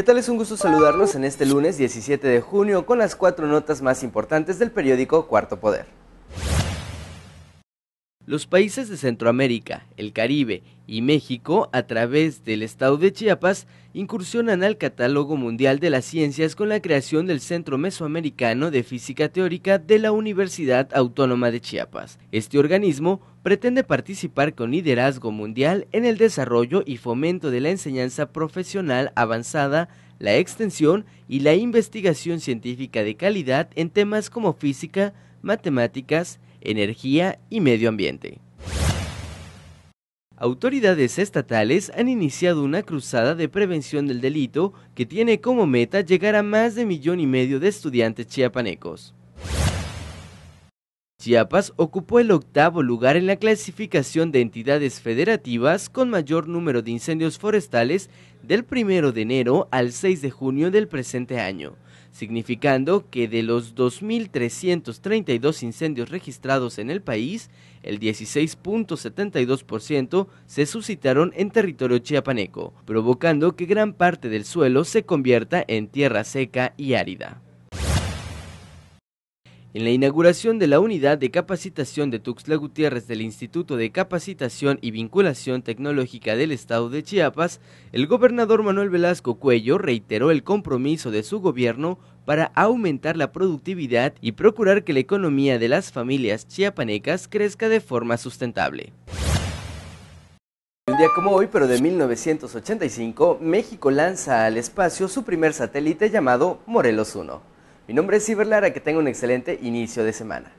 ¿Qué tal? Es un gusto saludarlos en este lunes 17 de junio con las cuatro notas más importantes del periódico Cuarto Poder. Los países de Centroamérica, el Caribe y México, a través del estado de Chiapas, incursionan al catálogo mundial de las ciencias con la creación del Centro Mesoamericano de Física Teórica de la Universidad Autónoma de Chiapas. Este organismo pretende participar con liderazgo mundial en el desarrollo y fomento de la enseñanza profesional avanzada la extensión y la investigación científica de calidad en temas como física, matemáticas, energía y medio ambiente. Autoridades estatales han iniciado una cruzada de prevención del delito que tiene como meta llegar a más de millón y medio de estudiantes chiapanecos. Chiapas ocupó el octavo lugar en la clasificación de entidades federativas con mayor número de incendios forestales del 1 de enero al 6 de junio del presente año, significando que de los 2.332 incendios registrados en el país, el 16.72% se suscitaron en territorio chiapaneco, provocando que gran parte del suelo se convierta en tierra seca y árida. En la inauguración de la unidad de capacitación de Tuxtla Gutiérrez del Instituto de Capacitación y Vinculación Tecnológica del Estado de Chiapas, el gobernador Manuel Velasco Cuello reiteró el compromiso de su gobierno para aumentar la productividad y procurar que la economía de las familias chiapanecas crezca de forma sustentable. Un día como hoy, pero de 1985, México lanza al espacio su primer satélite llamado Morelos 1. Mi nombre es Iberlara, que tenga un excelente inicio de semana.